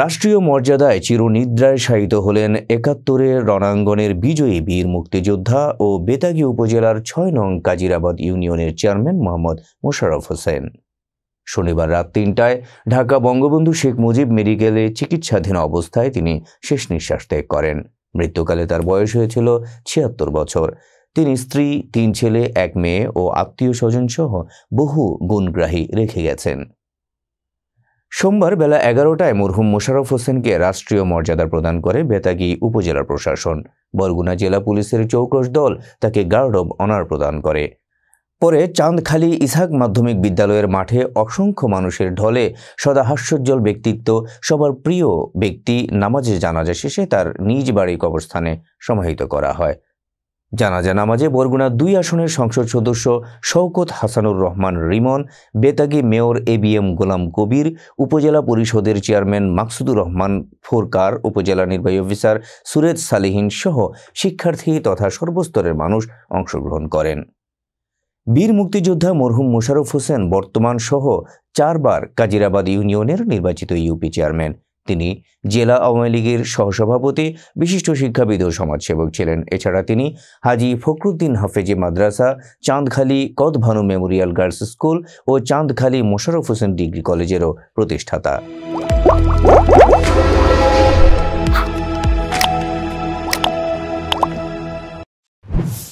রাষ্ট্রীয় মর্যাদায় চিরনিদ্রায় শায়িত হলেন একাত্তরের রণাঙ্গনের বিজয়ী বীর মুক্তিযোদ্ধা ও বেতাগী উপজেলার ছয় নং কাজিরাবাদ ইউনিয়নের চেয়ারম্যান মোহাম্মদ মোশাররফ হোসেন শনিবার রাত তিনটায় ঢাকা বঙ্গবন্ধু শেখ মুজিব মেডিকেলে চিকিৎসাধীন অবস্থায় তিনি শেষ নিঃশ্বাস ত্যাগ করেন মৃত্যুকালে তার বয়স হয়েছিল ছিয়াত্তর বছর তিনি স্ত্রী তিন ছেলে এক মেয়ে ও আত্মীয় স্বজন সহ বহু গুণগ্রাহী রেখে গেছেন সোমবার বেলা এগারোটায় মরহুম মোশাররফ হোসেনকে রাষ্ট্রীয় মর্যাদা প্রদান করে বেতাগি উপজেলা প্রশাসন বরগুনা জেলা পুলিশের চৌকস দল তাকে গার্ড অব অনার প্রদান করে পরে চাঁদখালি ইসাক মাধ্যমিক বিদ্যালয়ের মাঠে অসংখ্য মানুষের ঢলে সদা হাস্যোজ্জ্বল ব্যক্তিত্ব সবার প্রিয় ব্যক্তি নামাজে জানাজা শেষে তার নিজ বাড়ি কবরস্থানে সমাহিত করা হয় জানাজা নামাজে বরগুনা দুই আসনের সংসদ সদস্য Shawkat Hasanur Rahman Rimon Betagi mayor A B M Golam Kabir উপজেলা পরিষদের চেয়ারম্যান মাকসুদুর রহমান ফোরকার উপজেলা নির্বাহী অফিসার সুরেজ সালিহীন সহ শিক্ষার্থী তথা সর্বস্তরের মানুষ অংশগ্রহণ করেন বীর মুক্তিযোদ্ধা মরহুম মোশারফ হোসেন বর্তমান সহ চারবার কাজিরাবাদ ইউনিয়নের নির্বাচিত ইউপি চেয়ারম্যান তিনি জেলা আওয়ামী লীগের সহসভাপতি বিশিষ্ট শিক্ষাবিদ ও সমাজসেবক ছিলেন এছাড়া তিনি হাজি ফখরুদ্দিন হাফেজি মাদ্রাসা Chandkhali Kodbhanu memorial girls school ও চাঁদখালি মোশারফ হোসেন ডিগ্রি কলেজেরও প্রতিষ্ঠাতা